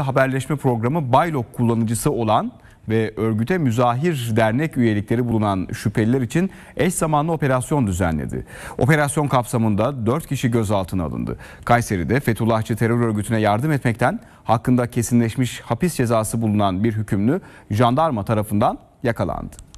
amaçlı haberleşme programı Baylok kullanıcısı olan ve örgüte müzahir dernek üyelikleri bulunan şüpheliler için eş zamanlı operasyon düzenledi. Operasyon kapsamında 4 kişi gözaltına alındı. Kayseri'de Fethullahçı terör örgütüne yardım etmekten hakkında kesinleşmiş hapis cezası bulunan bir hükümlü jandarma tarafından yakalandı.